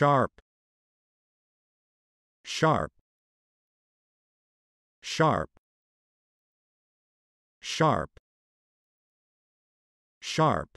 sharp sharp sharp sharp sharp